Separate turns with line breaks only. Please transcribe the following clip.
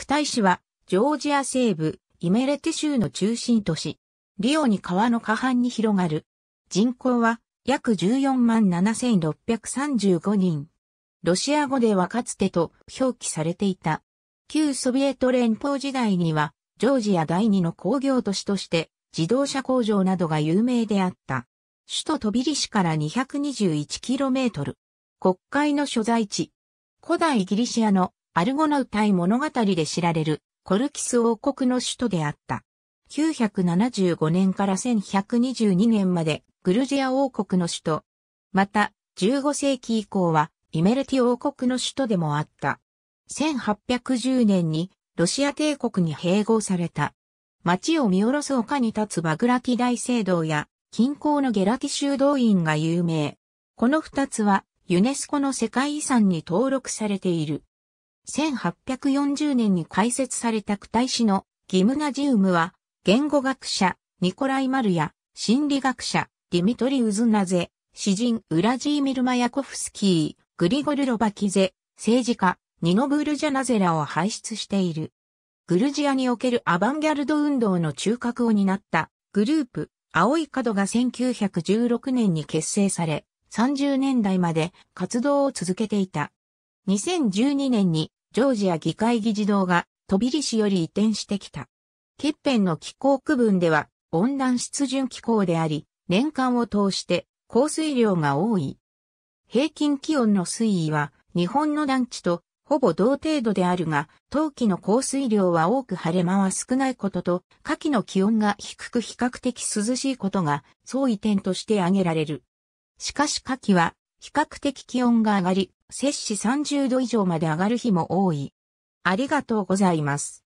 クタイ市は、ジョージア西部、イメレテ州の中心都市。リオに川の下半に広がる。人口は、約14万7635人。ロシア語ではかつてと表記されていた。旧ソビエト連邦時代には、ジョージア第二の工業都市として、自動車工場などが有名であった。首都トビリ市から 221km。国会の所在地。古代ギリシアのアルゴナウ対物語で知られるコルキス王国の首都であった。975年から1122年までグルジア王国の首都。また、15世紀以降はイメルティ王国の首都でもあった。1810年にロシア帝国に併合された。町を見下ろす丘に立つバグラティ大聖堂や近郊のゲラティ修道院が有名。この二つはユネスコの世界遺産に登録されている。1840年に開設された区体市のギムナジウムは、言語学者、ニコライ・マルヤ、心理学者、ディミトリ・ウズナゼ、詩人ウラジーミル・マヤコフスキー、グリゴル・ロバキゼ、政治家、ニノブルジャナゼラを輩出している。グルジアにおけるアバンギャルド運動の中核を担ったグループ、青い角が1916年に結成され、30年代まで活動を続けていた。2012年にジョージア議会議事堂がトビリシより移転してきた。欠片の気候区分では温暖湿潤気候であり、年間を通して降水量が多い。平均気温の推移は日本の団地とほぼ同程度であるが、冬季の降水量は多く晴れ間は少ないことと、夏季の気温が低く比較的涼しいことが相違点として挙げられる。しかし夏季は比較的気温が上がり、摂氏30度以上まで上がる日も多い。ありがとうございます。